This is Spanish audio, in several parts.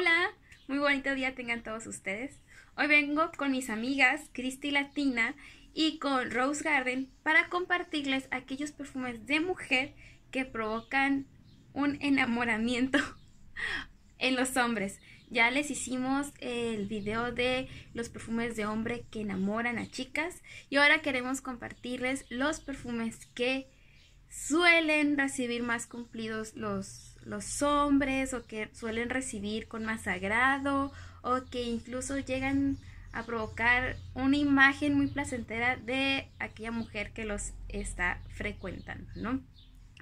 Hola, muy bonito día tengan todos ustedes. Hoy vengo con mis amigas Cristi Latina y con Rose Garden para compartirles aquellos perfumes de mujer que provocan un enamoramiento en los hombres. Ya les hicimos el video de los perfumes de hombre que enamoran a chicas y ahora queremos compartirles los perfumes que suelen recibir más cumplidos los los hombres o que suelen recibir con más agrado o que incluso llegan a provocar una imagen muy placentera de aquella mujer que los está frecuentando, ¿no?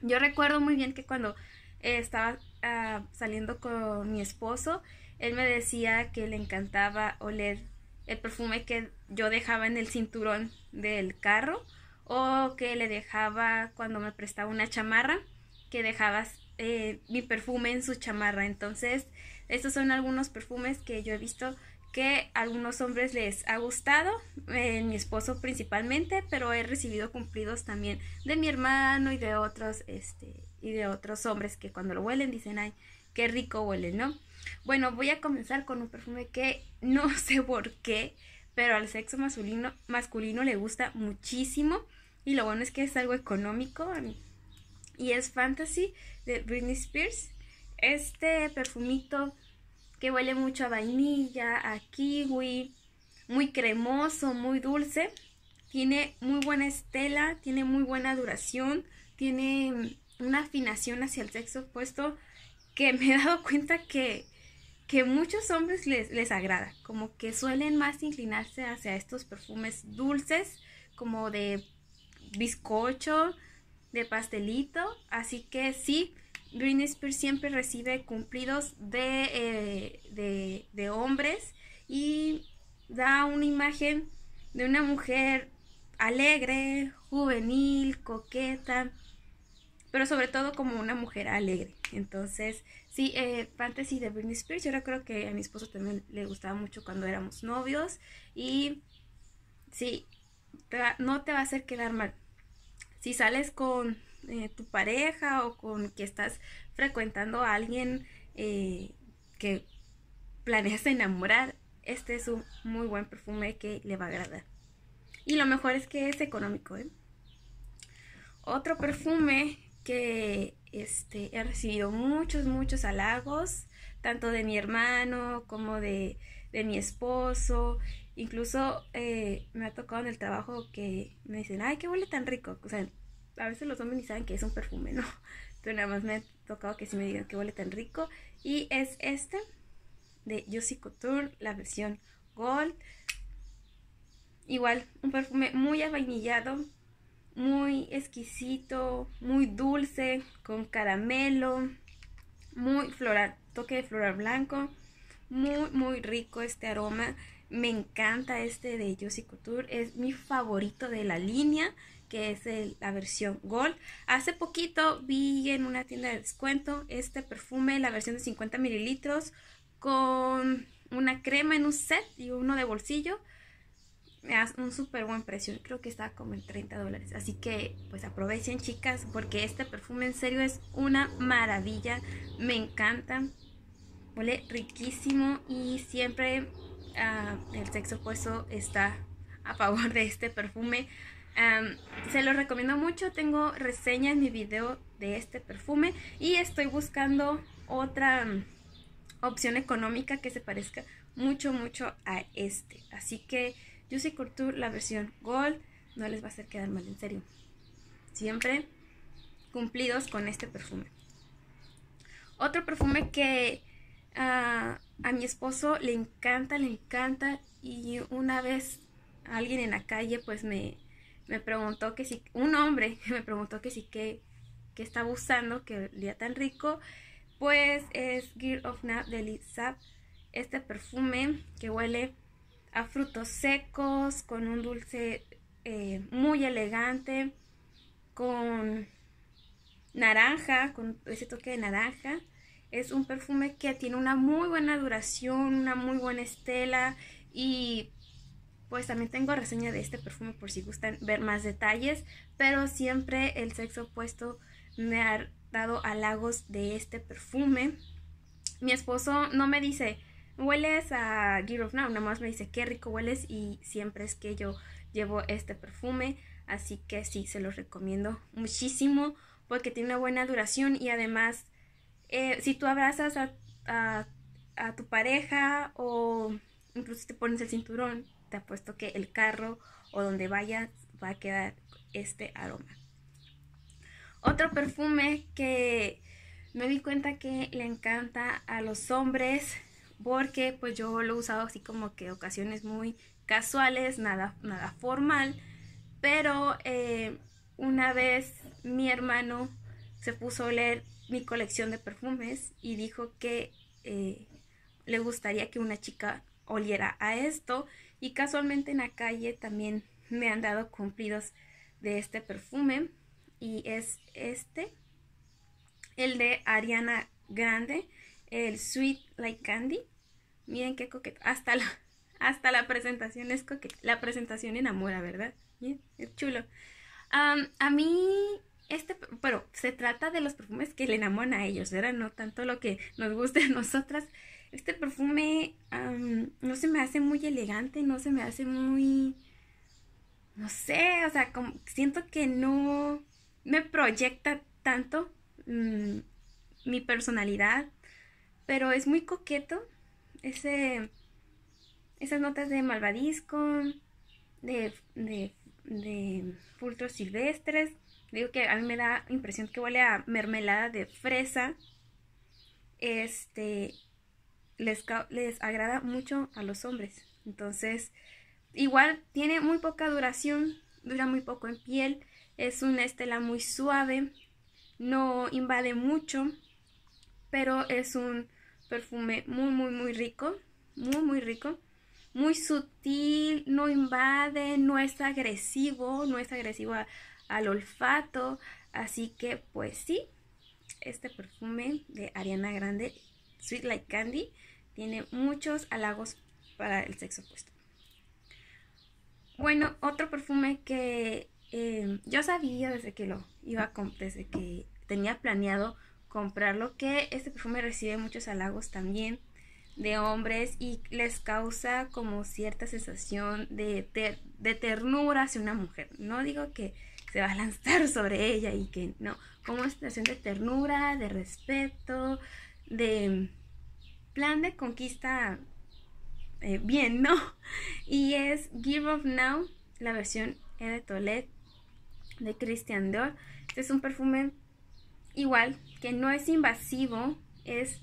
Yo recuerdo muy bien que cuando estaba ah, saliendo con mi esposo, él me decía que le encantaba oler el perfume que yo dejaba en el cinturón del carro o que le dejaba cuando me prestaba una chamarra que dejabas eh, mi perfume en su chamarra. Entonces, estos son algunos perfumes que yo he visto que a algunos hombres les ha gustado, eh, mi esposo principalmente, pero he recibido cumplidos también de mi hermano y de otros, este, y de otros hombres que cuando lo huelen dicen, ay, qué rico huele, ¿no? Bueno, voy a comenzar con un perfume que no sé por qué, pero al sexo masculino, masculino le gusta muchísimo. Y lo bueno es que es algo económico, y es Fantasy de Britney Spears. Este perfumito que huele mucho a vainilla, a kiwi, muy cremoso, muy dulce. Tiene muy buena estela, tiene muy buena duración, tiene una afinación hacia el sexo opuesto que me he dado cuenta que, que muchos hombres les, les agrada, como que suelen más inclinarse hacia estos perfumes dulces, como de bizcocho, de pastelito. Así que sí, Britney Spears siempre recibe cumplidos eh, de, de, hombres y da una imagen de una mujer alegre, juvenil, coqueta, pero sobre todo como una mujer alegre. Entonces, sí, eh, Fantasy de Britney Spears, yo creo que a mi esposo también le gustaba mucho cuando éramos novios y sí, no te va a hacer quedar mal si sales con eh, tu pareja o con que estás frecuentando a alguien eh, que planeas enamorar, este es un muy buen perfume que le va a agradar. Y lo mejor es que es económico. ¿eh? Otro perfume que este, he recibido muchos, muchos halagos, tanto de mi hermano como de de mi esposo. Incluso eh, me ha tocado en el trabajo que me dicen, ay, qué huele tan rico. O sea, a veces los hombres ni saben que es un perfume, ¿no? Pero nada más me ha tocado que sí me digan que huele tan rico. Y es este de Juicy Couture, la versión Gold. Igual, un perfume muy avainillado, muy exquisito, muy dulce, con caramelo, muy floral, toque de floral blanco muy, muy rico este aroma. Me encanta este de Juicy Couture. Es mi favorito de la línea, que es la versión Gold. Hace poquito vi en una tienda de descuento este perfume, la versión de 50 mililitros, con una crema en un set y uno de bolsillo. me Un súper buen precio, creo que está como en 30 dólares. Así que pues aprovechen chicas porque este perfume en serio es una maravilla. Me encanta. Huele riquísimo y siempre ah, el sexo opuesto está a favor de este perfume. se lo recomiendo mucho, tengo reseña en mi video de este perfume y estoy buscando otra mm, opción económica que se parezca mucho mucho a este. Así que Juicy Couture, la versión Gold, no les va a hacer quedar mal, en serio. Siempre cumplidos con este perfume. Otro perfume que a, mi esposo le encanta, le encanta. Y una vez alguien en la calle pues me, preguntó que si, un hombre me preguntó que si que, estaba usando, que olía tan rico, pues es Gear of Nap de Lizap este perfume que huele a frutos secos, con un dulce eh, muy elegante, con naranja, con ese toque de naranja. Es un perfume que tiene una muy buena duración, una muy buena estela y pues también tengo reseña de este perfume por si gustan ver más detalles, pero siempre el sexo opuesto me ha dado halagos de este perfume. Mi esposo no me dice, hueles a Gear of Now, nada más me dice qué rico hueles y siempre es que yo llevo este perfume, así que sí, se los recomiendo muchísimo porque tiene una buena duración y además eh, si tú abrazas a, tu pareja o incluso te pones el cinturón, te apuesto que el carro o donde vayas va a quedar este aroma. Otro perfume que me di cuenta que le encanta a los hombres porque pues yo lo he usado así como que ocasiones muy casuales, nada, nada formal, pero eh, una vez mi hermano se puso a oler mi colección de perfumes y dijo que eh, le gustaría que una chica oliera a esto y casualmente en la calle también me han dado cumplidos de este perfume y es este el de Ariana Grande el Sweet Like Candy miren qué coqueto hasta la hasta la presentación es coqueta la presentación enamora verdad Bien, es chulo a mí se trata de los perfumes que le enamoran a ellos, ¿verdad? No tanto lo que nos guste a nosotras. Este perfume no se me hace muy elegante, no se me hace muy... No sé, o sea, como, siento que no me proyecta tanto mi personalidad, pero es muy coqueto. Ese, esas notas de malvadisco, de, de, de fultros silvestres Digo que a mí me da impresión que huele a mermelada de fresa. Este les, les agrada mucho a los hombres. Entonces, igual tiene muy poca duración, dura muy poco en piel, es una estela muy suave, no invade mucho, pero es un perfume muy, muy, muy rico, muy, muy rico, muy sutil, no invade, no es agresivo, no es agresivo a, al olfato. Así que pues sí, este perfume de Ariana Grande, Sweet Like Candy, tiene muchos halagos para el sexo opuesto. Bueno, otro perfume que em, yo sabía desde que lo iba a desde que tenía planeado comprarlo, que este perfume recibe muchos halagos también de hombres y les causa como cierta sensación de, de ternura hacia una mujer. No digo que se va a lanzar sobre ella y que no, como una situación de ternura, de respeto, de plan de conquista eh, bien, ¿no? Y es Give Up Now, la versión E de Toilette de Christian Dior. Este es un perfume igual, que no es invasivo, es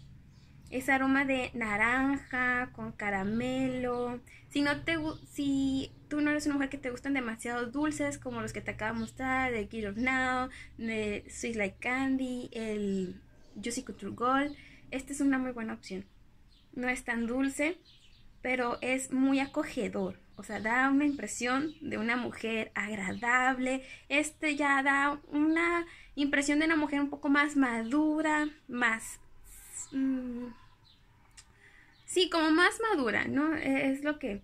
ese aroma de naranja con caramelo. Si no te si tú no eres una mujer que te gustan demasiados dulces como los que te acabo de mostrar, de Get of Now, de Sweet Like Candy, el Juicy Couture Gold, esta es una muy buena opción. No es tan dulce, pero es muy acogedor. O sea, da una impresión de una mujer agradable. Este ya da una impresión de una mujer un poco más madura, más... Mm, sí, como más madura, ¿no? Es lo que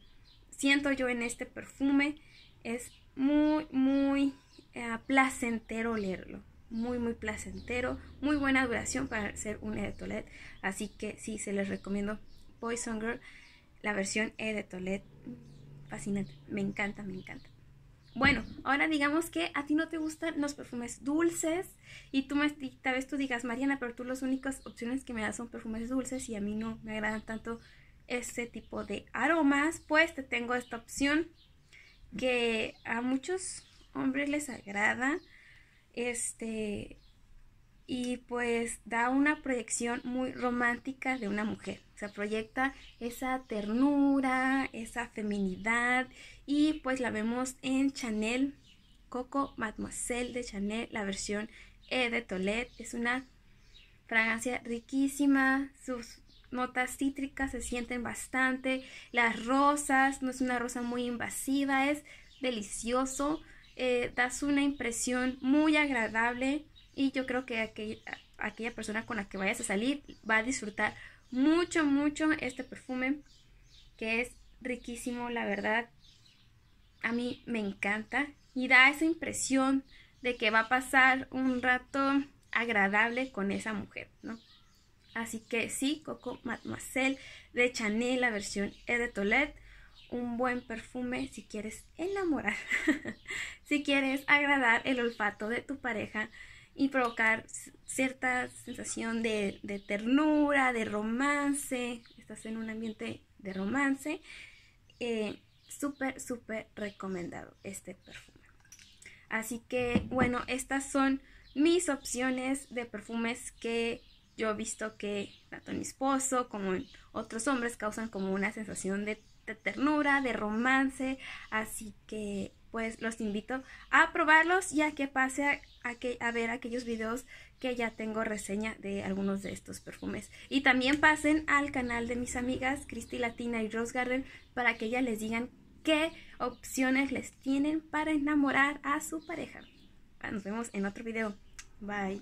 siento yo en este perfume. Es muy, muy eh, placentero leerlo. Muy, muy placentero. Muy buena duración para ser un E de Toilette. Así que sí, se les recomiendo Poison Girl, la versión E de Toilette. Fascinante. Me encanta, me encanta. Bueno, ahora digamos que a ti no te gustan los perfumes dulces y tú me, tal vez tú digas, Mariana, pero tú las únicas opciones que me das son perfumes dulces y a mí no me agradan tanto este tipo de aromas, pues te tengo esta opción que a muchos hombres les agrada. Este y pues da una proyección muy romántica de una mujer. se proyecta esa ternura, esa feminidad y pues la vemos en Chanel Coco Mademoiselle de Chanel, la versión E de Toilette. Es una fragancia riquísima, sus notas cítricas se sienten bastante, las rosas, no es una rosa muy invasiva, es delicioso, eh, das una impresión muy agradable y yo creo que aquella persona con la que vayas a salir va a disfrutar mucho, mucho este perfume que es riquísimo, la verdad, a mí me encanta y da esa impresión de que va a pasar un rato agradable con esa mujer, ¿no? Así que sí, Coco Mademoiselle de Chanel, la versión E de Toilette. Un buen perfume si quieres enamorar, si quieres agradar el olfato de tu pareja y provocar cierta sensación de, ternura, de romance. Estás en un ambiente de romance. Eh, súper, súper recomendado este perfume. Así que bueno, estas son mis opciones de perfumes que yo he visto que tanto en mi esposo como otros hombres causan como una sensación de, ternura, de romance, así que pues los invito a probarlos y a que pase a, a, ver aquellos videos que ya tengo reseña de algunos de estos perfumes. Y también pasen al canal de mis amigas Cristi Latina y Rose Garden para que ellas les digan qué opciones les tienen para enamorar a su pareja. Nos vemos en otro video. Bye.